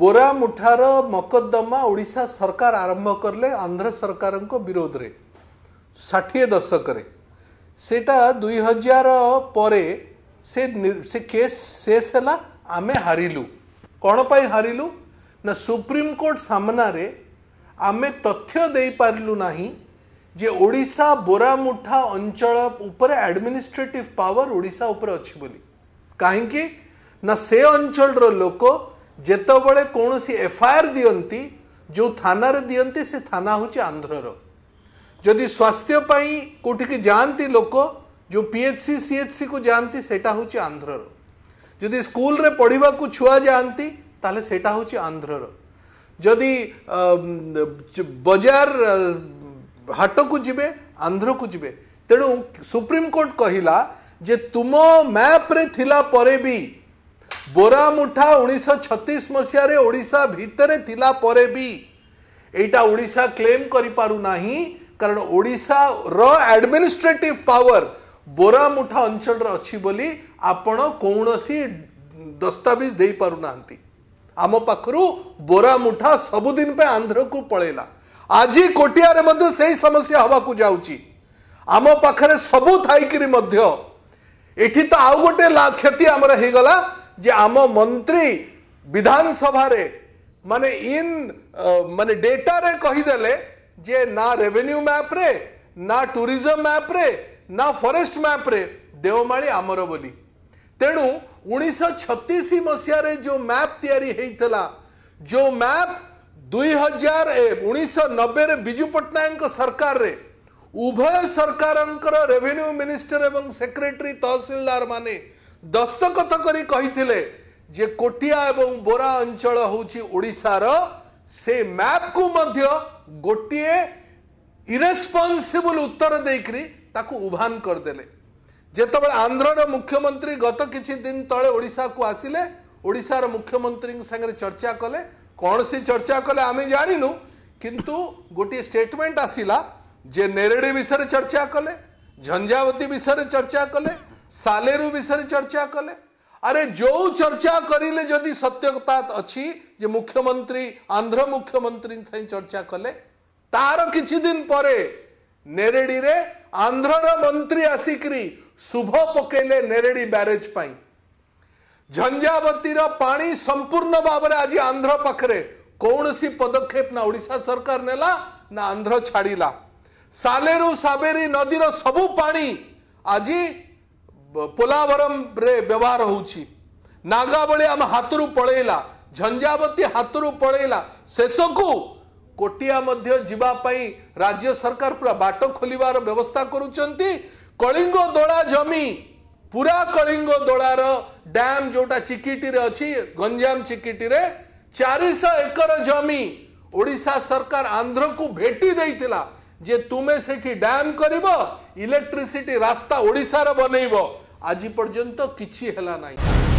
ବୋରା ମୁଠାର ମକଦ୍ଦମା ଓଡ଼ିଶା ସରକାର ଆରମ୍ଭ କଲେ ଆନ୍ଧ୍ର ସରକାରଙ୍କ ବିରୋଧରେ ଷାଠିଏ ଦଶକରେ ସେଇଟା ଦୁଇ ହଜାର ପରେ ସେ ସେ କେସ୍ ଶେଷ ହେଲା ଆମେ ହାରିଲୁ କ'ଣ ପାଇଁ ହାରିଲୁ ନା ସୁପ୍ରିମକୋର୍ଟ ସାମ୍ନାରେ ଆମେ ତଥ୍ୟ ଦେଇପାରିଲୁ ନାହିଁ ଯେ ଓଡ଼ିଶା ବୋରାମୁଠା ଅଞ୍ଚଳ ଉପରେ ଆଡ଼ମିନିଷ୍ଟ୍ରେଟିଭ ପାୱାର ଓଡ଼ିଶା ଉପରେ ଅଛି ବୋଲି କାହିଁକି ନା ସେ ଅଞ୍ଚଳର ଲୋକ ଯେତେବେଳେ କୌଣସି ଏଫଆଇଆର୍ ଦିଅନ୍ତି ଯେଉଁ ଥାନାରେ ଦିଅନ୍ତି ସେ ଥାନା ହେଉଛି ଆନ୍ଧ୍ରର ଯଦି ସ୍ୱାସ୍ଥ୍ୟ ପାଇଁ କେଉଁଠିକି ଯାଆନ୍ତି ଲୋକ ଯେଉଁ ପିଏଚ୍ସି ସିଏଚ୍ସିକୁ ଯାଆନ୍ତି ସେଇଟା ହେଉଛି ଆନ୍ଧ୍ରର ଯଦି ସ୍କୁଲରେ ପଢ଼ିବାକୁ ଛୁଆ ଯାଆନ୍ତି ତାହେଲେ ସେଇଟା ହେଉଛି ଆନ୍ଧ୍ରର ଯଦି ବଜାର ହାଟକୁ ଯିବେ ଆନ୍ଧ୍ରକୁ ଯିବେ ତେଣୁ ସୁପ୍ରିମକୋର୍ଟ କହିଲା ଯେ ତୁମ ମ୍ୟାପ୍ରେ ଥିଲା ପରେ ବି ବୋରାମୁଠା ଉଣେଇଶହ ଛତିଶ ମସିହାରେ ଓଡ଼ିଶା ଭିତରେ ଥିଲା ପରେ ବି ଏଇଟା ଓଡ଼ିଶା କ୍ଲେମ୍ କରିପାରୁନାହିଁ କାରଣ ଓଡ଼ିଶାର ଆଡ଼ମିନିଷ୍ଟ୍ରେଟିଭ ପାୱାର ବୋରାମୁଠା ଅଞ୍ଚଳରେ ଅଛି ବୋଲି ଆପଣ କୌଣସି ଦସ୍ତାବିଜ ଦେଇପାରୁନାହାନ୍ତି ଆମ ପାଖରୁ ବୋରାମୁଠା ସବୁଦିନ ପାଇଁ ଆନ୍ଧ୍ରକୁ ପଳେଇଲା ଆଜି କୋଟିଆରେ ମଧ୍ୟ ସେଇ ସମସ୍ୟା ହେବାକୁ ଯାଉଛି ଆମ ପାଖରେ ସବୁ ଥାଇକିରି ମଧ୍ୟ ଏଠି ତ ଆଉ ଗୋଟେ କ୍ଷତି ଆମର ହେଇଗଲା जे आम मंत्री विधानसभार मान इन मान डेटार कहीदेले जे ना रेवेन्यू मैप्रे ना टूरीजम मैप्रे ना फरेस्ट मैप्रे देवमाली आमर बोली तेणु उन्नीस छतीस मसीह जो मैप या जो मैप दुई हजार उन्नीस नबे विजु पट्टनायक सरकार रे उभय सरकार रेवेन्यू मिनिस्टर एवं सेक्रेटरी तहसिलदार माने ଦସ୍ତଖତ କରି କହିଥିଲେ ଯେ କୋଟିଆ ଏବଂ ବୋରା ଅଞ୍ଚଳ ହେଉଛି ଓଡ଼ିଶାର ସେ ମ୍ୟାପ୍କୁ ମଧ୍ୟ ଗୋଟିଏ ଇରେସ୍ପନ୍ସିବୁଲ ଉତ୍ତର ଦେଇକରି ତାକୁ ଉଭାନ କରିଦେଲେ ଯେତେବେଳେ ଆନ୍ଧ୍ରର ମୁଖ୍ୟମନ୍ତ୍ରୀ ଗତ କିଛି ଦିନ ତଳେ ଓଡ଼ିଶାକୁ ଆସିଲେ ଓଡ଼ିଶାର ମୁଖ୍ୟମନ୍ତ୍ରୀଙ୍କ ସାଙ୍ଗରେ ଚର୍ଚ୍ଚା କଲେ କୌଣସି ଚର୍ଚ୍ଚା କଲେ ଆମେ ଜାଣିନୁ କିନ୍ତୁ ଗୋଟିଏ ଷ୍ଟେଟମେଣ୍ଟ ଆସିଲା ଯେ ନେରେଡ଼ି ବିଷୟରେ ଚର୍ଚ୍ଚା କଲେ ଝଞ୍ଜାବତୀ ବିଷୟରେ ଚର୍ଚ୍ଚା କଲେ ସାଲେରୁ ବିଷୟରେ ଚର୍ଚ୍ଚା କଲେ ଆରେ ଯେଉଁ ଚର୍ଚ୍ଚା କରିଲେ ଯଦି ସତ୍ୟତା ଅଛି ଯେ ମୁଖ୍ୟମନ୍ତ୍ରୀ ଆନ୍ଧ୍ର ମୁଖ୍ୟମନ୍ତ୍ରୀ ଥାଇ ଚର୍ଚ୍ଚା କଲେ ତାର କିଛି ଦିନ ପରେ ନେରେଡ଼ିରେ ଆନ୍ଧ୍ରର ମନ୍ତ୍ରୀ ଆସିକରି ଶୁଭ ପକେଇଲେ ନେରେଡ଼ି ବ୍ୟାରେଜ ପାଇଁ ଝଞ୍ଜାବତୀର ପାଣି ସମ୍ପୂର୍ଣ୍ଣ ଭାବରେ ଆଜି ଆନ୍ଧ୍ର ପାଖରେ କୌଣସି ପଦକ୍ଷେପ ନା ଓଡ଼ିଶା ସରକାର ନେଲା ନା ଆନ୍ଧ୍ର ଛାଡ଼ିଲା ସାଲେରୁ ସାବେରୀ ନଦୀର ସବୁ ପାଣି ଆଜି ପୋଲାବରମରେ ବ୍ୟବହାର ହେଉଛି ନାଗାବଳୀ ଆମ ହାତରୁ ପଳେଇଲା ଝଞ୍ଜାବତୀ ହାତରୁ ପଳେଇଲା ଶେଷକୁ କୋଟିଆ ମଧ୍ୟ ଯିବା ପାଇଁ ରାଜ୍ୟ ସରକାର ପୁରା ବାଟ ଖୋଲିବାର ବ୍ୟବସ୍ଥା କରୁଛନ୍ତି କଳିଙ୍ଗ ଦୋଳା ଜମି ପୁରା କଳିଙ୍ଗ ଦୋଳାର ଡ୍ୟାମ୍ ଯେଉଁଟା ଚିକିଟିରେ ଅଛି ଗଞ୍ଜାମ ଚିକିଟିରେ ଚାରିଶହ ଏକର ଜମି ଓଡ଼ିଶା ସରକାର ଆନ୍ଧ୍ରକୁ ଭେଟି ଦେଇଥିଲା ଯେ ତୁମେ ସେଠି ଡ୍ୟାମ୍ କରିବ ଇଲେକ୍ଟ୍ରିସିଟି ରାସ୍ତା ଓଡ଼ିଶାର ବନେଇବ ଆଜି ପର୍ଯ୍ୟନ୍ତ କିଛି ହେଲା ନାହିଁ